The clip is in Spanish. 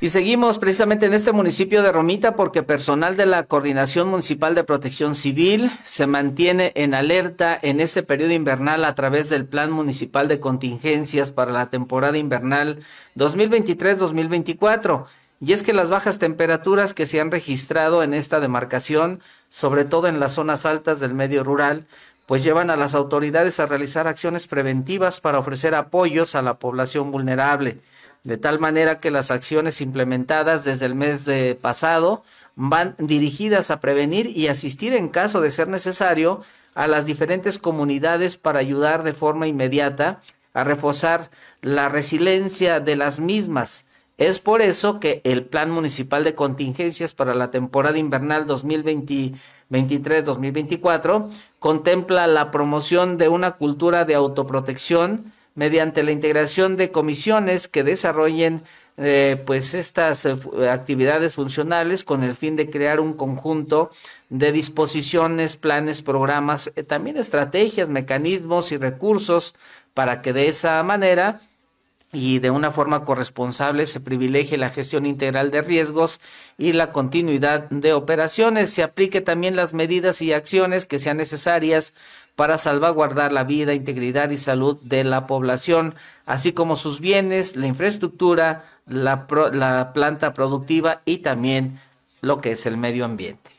Y seguimos precisamente en este municipio de Romita porque personal de la Coordinación Municipal de Protección Civil se mantiene en alerta en este periodo invernal a través del Plan Municipal de Contingencias para la temporada invernal 2023-2024. Y es que las bajas temperaturas que se han registrado en esta demarcación, sobre todo en las zonas altas del medio rural, pues llevan a las autoridades a realizar acciones preventivas para ofrecer apoyos a la población vulnerable de tal manera que las acciones implementadas desde el mes de pasado van dirigidas a prevenir y asistir en caso de ser necesario a las diferentes comunidades para ayudar de forma inmediata a reforzar la resiliencia de las mismas. Es por eso que el Plan Municipal de Contingencias para la temporada invernal 2023-2024 contempla la promoción de una cultura de autoprotección, mediante la integración de comisiones que desarrollen eh, pues estas eh, actividades funcionales con el fin de crear un conjunto de disposiciones, planes, programas, eh, también estrategias, mecanismos y recursos para que de esa manera y de una forma corresponsable se privilegie la gestión integral de riesgos y la continuidad de operaciones. Se aplique también las medidas y acciones que sean necesarias para salvaguardar la vida, integridad y salud de la población, así como sus bienes, la infraestructura, la, la planta productiva y también lo que es el medio ambiente.